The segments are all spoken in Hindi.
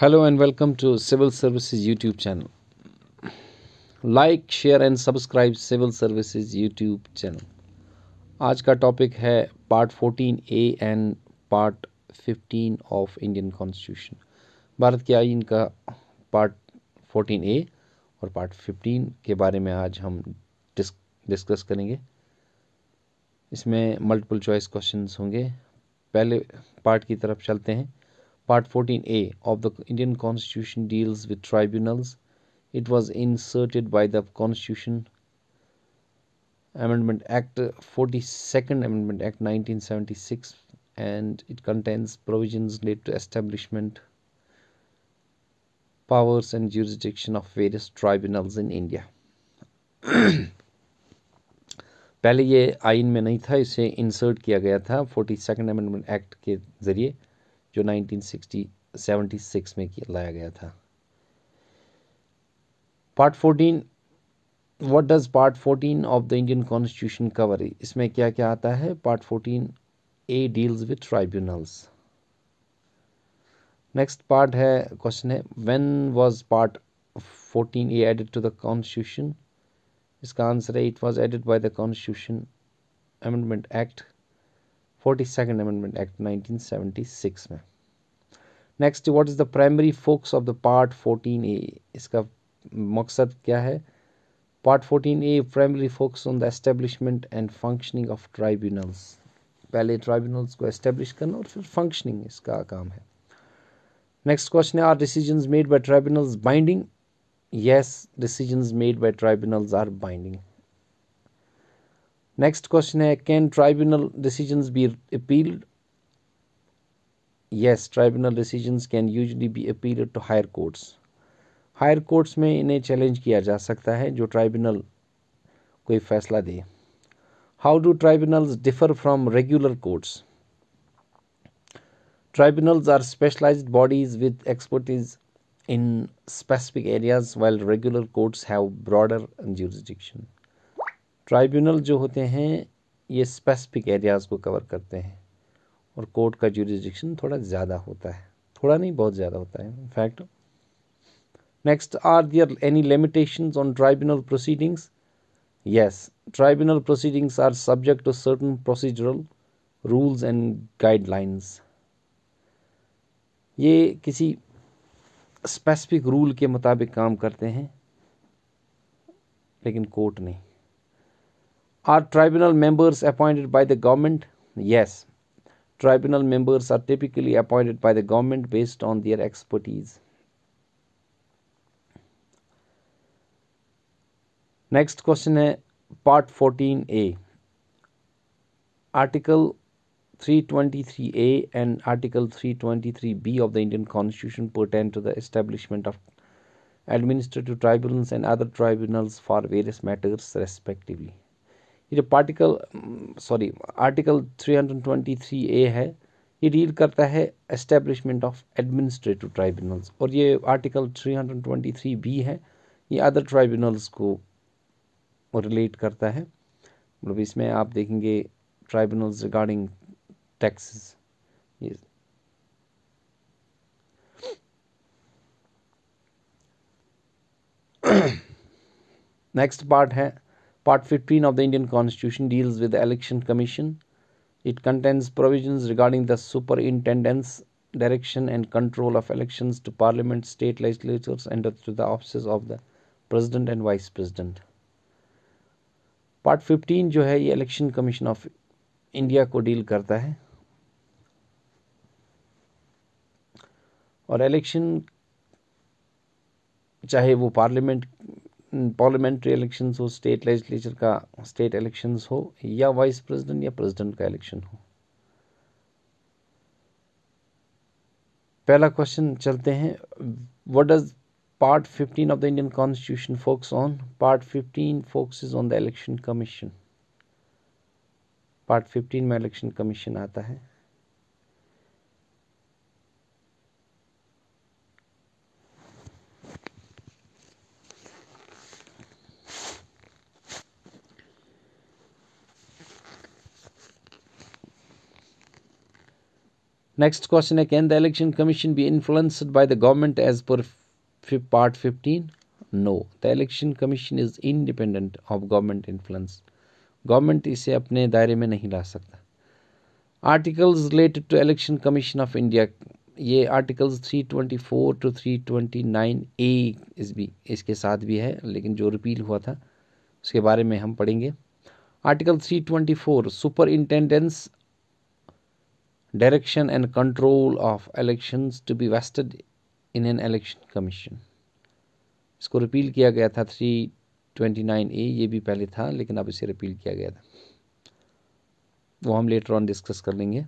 Hello and welcome to civil services YouTube channel like share and subscribe civil services YouTube channel आज का टॉपिक है part 14 A and part 15 of Indian constitution Bharat के आइन का पार्ट 14 ए और पार्ट 15 के बारे में आज हम डिस्कस करेंगे इसमें मल्टीपल चॉइस क्वेश्चंस होंगे पहले पार्ट की तरफ चलते हैं Part 14A of the Indian Constitution deals with tribunals. It was inserted by the Constitution Amendment Act, 42nd Amendment Act 1976, and it contains provisions related to establishment, powers, and jurisdiction of various tribunals in India. पहले ये आइन में नहीं था इसे इंसर्ट किया गया था 42nd अमेंडमेंट एक्ट के ज़रिए जो 1976 में लाया गया था part 14 what does part 14 of the Indian constitution cover इसमें क्या क्या आता है part 14 A deals with tribunals next part है क्वेश्चन है when was part 14 A added to the constitution इसका आंसर है it was added by the constitution amendment act forty second amendment act nineteen seventy six में next what is the primary focus of the part fourteen ए इसका मकसद क्या है part fourteen A primary focus on the establishment and functioning of tribunals पहले ट्राइब्यूनल्स को एस्टेब्लिश करना और फिर फंक्शनिंग इसका काम है नेक्स्ट क्वेश्चन है are decision made by tribunals binding yes decision made by tribunals are binding Next question is Can tribunal decisions be appealed? Yes, tribunal decisions can usually be appealed to higher courts. Higher courts may in a challenge kiya ja sakta hai, jo tribunal koi faisla How do tribunals differ from regular courts? Tribunals are specialized bodies with expertise in specific areas while regular courts have broader jurisdiction. Tribunal जो होते हैं ये स्पेसिफिक एरियाज़ को कवर करते हैं और कोर्ट का जुरिस्डिक्शन थोड़ा ज़्यादा होता है थोड़ा नहीं बहुत ज़्यादा होता है in fact next are there any limitation on tribunal proceedings yes tribunal proceedings are subject to certain procedural rules and guidelines ये किसी स्पेसिफिक रूल के मुताबिक काम करते हैं लेकिन कोर्ट नहीं Are tribunal members appointed by the government? Yes. Tribunal members are typically appointed by the government based on their expertise. Next question is part fourteen A, Article 323 A and Article 323 B of the Indian Constitution pertain to the establishment of administrative tribunals and other tribunals for various matters respectively ये जो पार्टिकल सॉरी आर्टिकल 323 ए है ये डील करता है एस्टेब्लिशमेंट ऑफ एडमिनिस्ट्रेटिव ट्राइब्यूनल्स और ये आर्टिकल 323 बी है ये अदर ट्राइब्यूनल्स को रिलेट करता है मतलब इसमें आप देखेंगे ट्राइब्यूनल्स रिगार्डिंग टैक्सेस ये नेक्स्ट पार्ट है Part 15 of the Indian Constitution deals with the Election Commission. It contains provisions regarding the superintendent's direction and control of elections to parliament, state legislatures, and to the offices of the president and vice president. Part 15 जो है ये इलेक्शन कमीशन ऑफ इंडिया को डील करता है और इलेक्शन चाहे वो पार्लियामेंट पार्लियामेंट्री इलेक्शंस हो स्टेट लेजिस्लेचर का स्टेट इलेक्शंस हो या वाइस प्रेसिडेंट या प्रेसिडेंट का इलेक्शन हो पहला क्वेश्चन चलते हैं what does part 15 of the Indian constitution focus on part 15 focuses on the election commission part 15 में इलेक्शन कमीशन आता है नेक्स्ट क्वेश्चन है can the election commission B influenced by the government as per part fifteen no the election commission is independent of government influence government इसे अपने दायरे में नहीं ला सकता articles related to election commission of India ये articles three twenty four to three twenty nine A इस भी इसके साथ भी है लेकिन जो रिपील हुआ था उसके बारे में हम पढ़ेंगे article three twenty four superintendence direction and control of elections to be vested in an election commission इसको रिपील किया गया था थ्री ट्वेंटी नाइन ए ये भी पहले था लेकिन अब इसे रिपील किया गया था वो हम लेटर ऑन डिस्कस कर लेंगे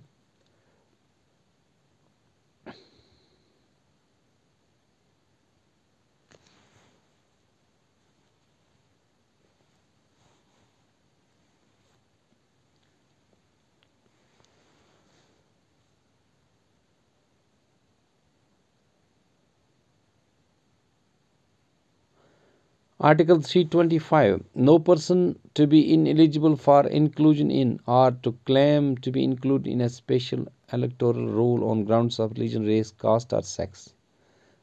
Article 325 No person to be ineligible for inclusion in or to claim to be included in a special electoral roll on grounds of religion, race, caste or sex.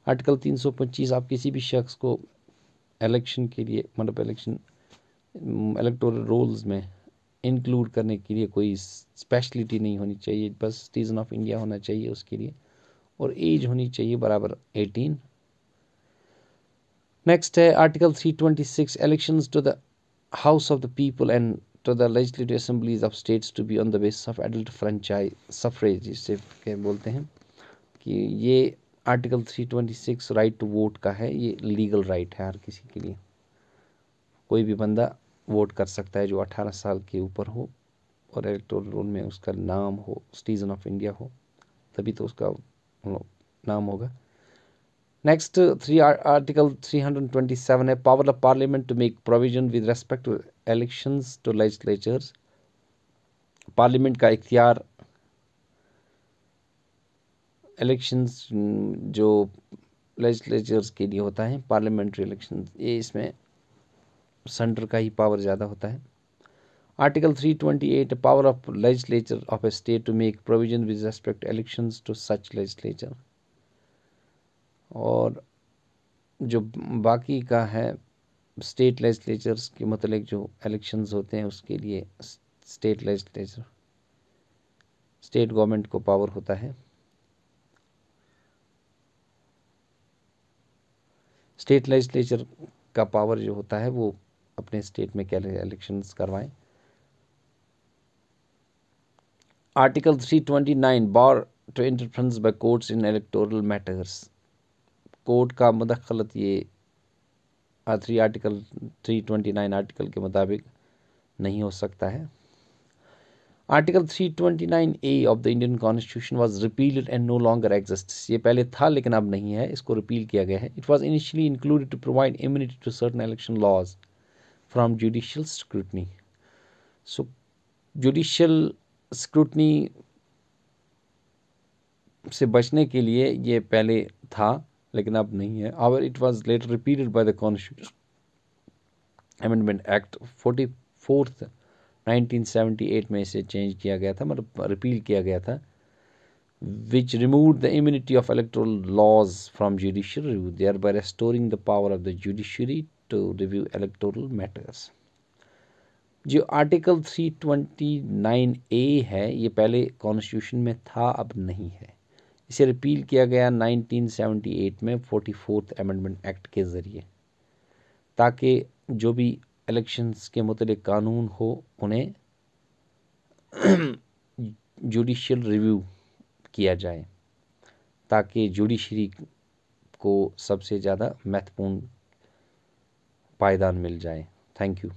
Article 325 आप किसी भी शख्स को इलेक्शन के लिए मतलब इलेक्शन इलेक्टोरल रोल्स में इंक्लूड करने के लिए कोई स्पेशलिटी नहीं होनी चाहिए बस सिटीज़न ऑफ इंडिया होना चाहिए उसके लिए और एज होनी चाहिए बराबर 18 नेक्स्ट है article 326 elections to the house of the people and to the legislative assemblies of states to be on the basis of adult franchise suffrage जिसे बोलते हैं कि ये आर्टिकल 326 राइट टू वोट का है ये लीगल राइट है हर किसी के लिए कोई भी बंदा वोट कर सकता है जो 18 साल के ऊपर हो और इलेक्टोरल रोल में उसका नाम हो सिटीज़न ऑफ इंडिया हो तभी तो उसका मतलब, नाम होगा next three article three hundred twenty seven है power of parliament to make provision with respect to election to legislatures parliament का इख्तियार इलेक्शंस जो लेजिस्लेचर्स के लिए होता है पार्लियामेंट्री इलेक्शन ये इसमें सेंटर का ही पावर ज़्यादा होता है article eight power of legislature of a state to make provision with respect election to such legislature और जो बाकी का है स्टेट लेजिस्लेचर्स के मतलब जो इलेक्शंस होते हैं उसके लिए स्टेट लेजिस्लेचर स्टेट गवर्नमेंट को पावर होता है स्टेट लेजिस्लेचर का पावर जो होता है वो अपने स्टेट में क्या इलेक्शंस करवाएं article 329 bar to interference by courts in electoral matters court का मुदखलत ये three article three twenty nine article के मुताबिक नहीं हो सकता है article three twenty nine A of the Indian constitution was repeal and no longer exist ये पहले था लेकिन अब नहीं है इसको रिपील किया गया है it was initially included to provide immunity to certain election laws from judicial scrutiny so judicial scrutiny से बचने के लिए ये पहले था लेकिन अब नहीं है our it was later repeated by the constitution amendment act forty fourth nineteen seventy eight में इसे चेंज किया गया था मतलब रिपील किया गया था which remove the immunity of electoral laws from judiciary they are by restoring the power of the judiciary to review electoral matters जो article three twenty nine A है ये पहले कॉन्स्टिट्यूशन में था अब नहीं है इसे रिपील किया गया 1978 में फोर्टी फोर्थ अमेंडमेंट एक्ट के ज़रिए ताकि जो भी इलेक्शंस के मतलब कानून हो उन्हें जुडिशल रिव्यू किया जाए ताकि जुडिशरी को सबसे ज़्यादा महत्वपूर्ण पायदान मिल जाए थैंक यू